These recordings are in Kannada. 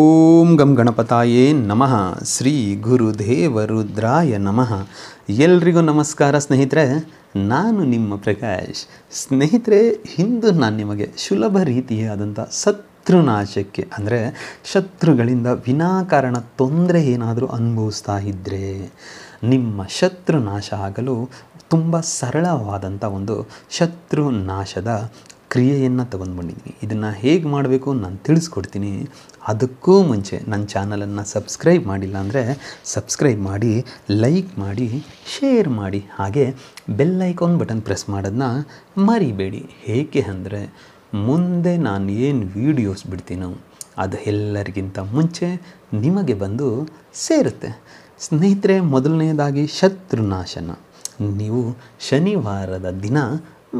ಓಂ ಗಂ ಗಣಪತಾಯೇ ನಮಃ ಶ್ರೀ ಗುರುದೇವ ರುದ್ರಾಯ ನಮಃ ಎಲ್ರಿಗೂ ನಮಸ್ಕಾರ ಸ್ನೇಹಿತರೆ ನಾನು ನಿಮ್ಮ ಪ್ರಕಾಶ್ ಸ್ನೇಹಿತರೆ ಹಿಂದು ನಾನು ನಿಮಗೆ ಸುಲಭ ರೀತಿಯಾದಂಥ ಶತ್ರುನಾಶಕ್ಕೆ ಅಂದರೆ ಶತ್ರುಗಳಿಂದ ವಿನಾಕಾರಣ ತೊಂದರೆ ಏನಾದರೂ ಅನುಭವಿಸ್ತಾ ಇದ್ದರೆ ನಿಮ್ಮ ಶತ್ರುನಾಶ ಆಗಲು ತುಂಬ ಸರಳವಾದಂಥ ಒಂದು ಶತ್ರು ನಾಶದ ಕ್ರಿಯೆಯನ್ನು ತಗೊಂಡು ಬಂದಿದ್ದೀನಿ ಇದನ್ನು ಹೇಗೆ ಮಾಡಬೇಕು ನಾನು ತಿಳಿಸ್ಕೊಡ್ತೀನಿ ಅದಕ್ಕೂ ಮುಂಚೆ ನನ್ನ ಚಾನಲನ್ನು ಸಬ್ಸ್ಕ್ರೈಬ್ ಮಾಡಿಲ್ಲ ಅಂದರೆ ಸಬ್ಸ್ಕ್ರೈಬ್ ಮಾಡಿ ಲೈಕ್ ಮಾಡಿ ಶೇರ್ ಮಾಡಿ ಹಾಗೆ ಬೆಲ್ ಐಕಾನ್ ಬಟನ್ ಪ್ರೆಸ್ ಮಾಡೋದನ್ನ ಮರಿಬೇಡಿ ಏಕೆ ಅಂದರೆ ಮುಂದೆ ನಾನು ಏನು ವೀಡಿಯೋಸ್ ಬಿಡ್ತೀನೋ ಅದು ಎಲ್ಲರಿಗಿಂತ ಮುಂಚೆ ನಿಮಗೆ ಬಂದು ಸೇರುತ್ತೆ ಸ್ನೇಹಿತರೆ ಮೊದಲನೇದಾಗಿ ಶತ್ರುನಾಶನ ನೀವು ಶನಿವಾರದ ದಿನ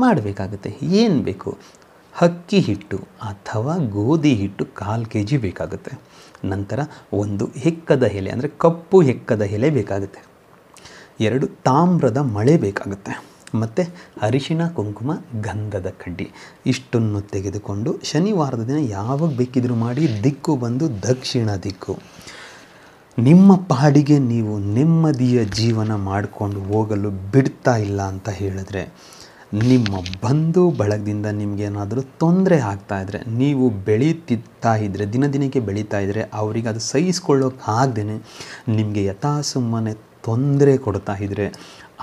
ಮಾಡಬೇಕಾಗುತ್ತೆ ಏನು ಬೇಕು ಅಕ್ಕಿ ಹಿಟ್ಟು ಅಥವಾ ಗೋಧಿ ಹಿಟ್ಟು ಕಾಲು ಕೆ ಜಿ ಬೇಕಾಗುತ್ತೆ ನಂತರ ಒಂದು ಹೆಕ್ಕದ ಎಲೆ ಅಂದರೆ ಕಪ್ಪು ಹೆಕ್ಕದ ಎಲೆ ಬೇಕಾಗುತ್ತೆ ಎರಡು ತಾಮ್ರದ ಮಳೆ ಬೇಕಾಗುತ್ತೆ ಮತ್ತು ಅರಿಶಿನ ಕುಂಕುಮ ಗಂಧದ ಕಡ್ಡಿ ಇಷ್ಟನ್ನು ತೆಗೆದುಕೊಂಡು ಶನಿವಾರದ ದಿನ ಯಾವಾಗ ಬೇಕಿದ್ರೂ ಮಾಡಿ ದಿಕ್ಕು ಬಂದು ದಕ್ಷಿಣ ದಿಕ್ಕು ನಿಮ್ಮ ಪಾಡಿಗೆ ನೀವು ನೆಮ್ಮದಿಯ ಜೀವನ ಮಾಡಿಕೊಂಡು ಹೋಗಲು ಬಿಡ್ತಾ ಇಲ್ಲ ಅಂತ ಹೇಳಿದ್ರೆ ನಿಮ್ಮ ಬಂಧು ಬಳಗದಿಂದ ನಿಮಗೇನಾದರೂ ತೊಂದರೆ ಆಗ್ತಾಯಿದ್ರೆ ನೀವು ಬೆಳೀತಿತ್ತಾ ಇದ್ದರೆ ದಿನ ದಿನಕ್ಕೆ ಬೆಳೀತಾ ಇದ್ದರೆ ಅವರಿಗೆ ಅದು ಸಹಿಸ್ಕೊಳ್ಳೋಕೆ ಆಗದೇ ನಿಮಗೆ ಯಥಾ ಸುಮ್ಮನೆ ತೊಂದರೆ ಕೊಡ್ತಾ ಇದ್ದರೆ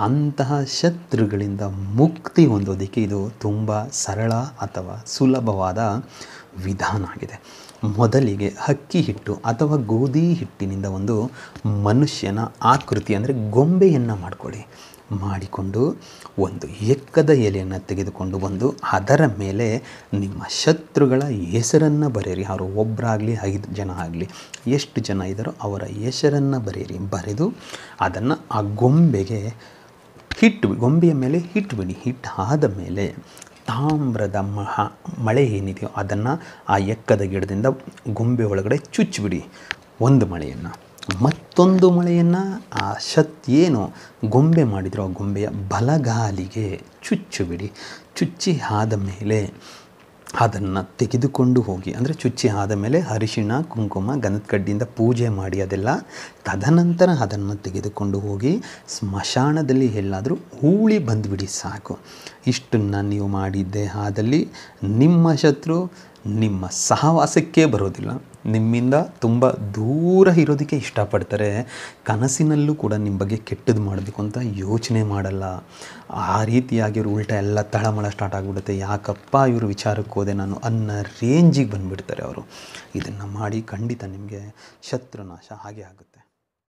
ಅಂತಹ ಶತ್ರುಗಳಿಂದ ಮುಕ್ತಿ ಹೊಂದೋದಕ್ಕೆ ಇದು ತುಂಬ ಸರಳ ಅಥವಾ ಸುಲಭವಾದ ವಿಧಾನ ಆಗಿದೆ ಮೊದಲಿಗೆ ಹಕ್ಕಿ ಹಿಟ್ಟು ಅಥವಾ ಗೋಧಿ ಹಿಟ್ಟಿನಿಂದ ಒಂದು ಮನುಷ್ಯನ ಆಕೃತಿ ಅಂದರೆ ಗೊಂಬೆಯನ್ನು ಮಾಡಿಕೊಳ್ಳಿ ಮಾಡಿಕೊಂಡು ಒಂದು ಎಕ್ಕದ ಎಲೆಯನ್ನು ತೆಗೆದುಕೊಂಡು ಬಂದು ಅದರ ಮೇಲೆ ನಿಮ್ಮ ಶತ್ರುಗಳ ಹೆಸರನ್ನು ಬರೆಯಿರಿ ಅವರು ಒಬ್ಬರಾಗಲಿ ಐದು ಜನ ಆಗಲಿ ಎಷ್ಟು ಜನ ಇದ್ದಾರೋ ಅವರ ಹೆಸರನ್ನು ಬರೆಯಿರಿ ಬರೆದು ಅದನ್ನು ಆ ಗೊಂಬೆಗೆ ಹಿಟ್ಟು ಗೊಂಬೆಯ ಮೇಲೆ ಬಿಡಿ ಹಿಟ್ಟು ಆದ ಮೇಲೆ ತಾಮ್ರದ ಮಹ ಮಳೆ ಏನಿದೆಯೋ ಅದನ್ನು ಆ ಎಕ್ಕದ ಗಿಡದಿಂದ ಗೊಂಬೆ ಒಳಗಡೆ ಚುಚ್ಚಿಬಿಡಿ ಒಂದು ಮಳೆಯನ್ನು ಮತ್ತೊಂದು ಮೊಳೆಯನ್ನು ಆ ಶತ್ ಏನು ಗೊಂಬೆ ಮಾಡಿದ್ರು ಆ ಗೊಂಬೆಯ ಬಲಗಾಲಿಗೆ ಬಿಡಿ ಚುಚ್ಚಿ ಆದ ಮೇಲೆ ಅದನ್ನು ತೆಗೆದುಕೊಂಡು ಹೋಗಿ ಅಂದರೆ ಚುಚ್ಚಿ ಆದ ಮೇಲೆ ಅರಿಶಿಣ ಕುಂಕುಮ ಗಂಧದಕಡ್ಡಿಯಿಂದ ಪೂಜೆ ಮಾಡಿ ಅದೆಲ್ಲ ತದನಂತರ ಅದನ್ನು ತೆಗೆದುಕೊಂಡು ಹೋಗಿ ಸ್ಮಶಾನದಲ್ಲಿ ಎಲ್ಲಾದರೂ ಹೂಳಿ ಬಂದುಬಿಡಿ ಸಾಕು ಇಷ್ಟನ್ನು ನೀವು ಮಾಡಿದ್ದೆ ಆದಲ್ಲಿ ನಿಮ್ಮ ಶತ್ರು ನಿಮ್ಮ ಸಹವಾಸಕ್ಕೆ ಬರೋದಿಲ್ಲ ನಿಮ್ಮಿಂದ ತುಂಬ ದೂರ ಇರೋದಕ್ಕೆ ಇಷ್ಟಪಡ್ತಾರೆ ಕನಸಿನಲ್ಲೂ ಕೂಡ ನಿಮ್ಮ ಬಗ್ಗೆ ಕೆಟ್ಟದ್ದು ಮಾಡೋದಕ್ಕೂ ಅಂತ ಯೋಚನೆ ಮಾಡಲ್ಲ ಆ ರೀತಿಯಾಗಿ ಇವರು ಉಲ್ಟಾ ಎಲ್ಲ ತಳಮಳ ಸ್ಟಾರ್ಟ್ ಆಗಿಬಿಡುತ್ತೆ ಯಾಕಪ್ಪ ಇವರು ವಿಚಾರಕ್ಕೆ ಹೋದೆ ನಾನು ಅನ್ನೋ ರೇಂಜಿಗೆ ಬಂದುಬಿಡ್ತಾರೆ ಅವರು ಇದನ್ನು ಮಾಡಿ ಖಂಡಿತ ನಿಮಗೆ ಶತ್ರುನಾಶ ಹಾಗೆ ಆಗುತ್ತೆ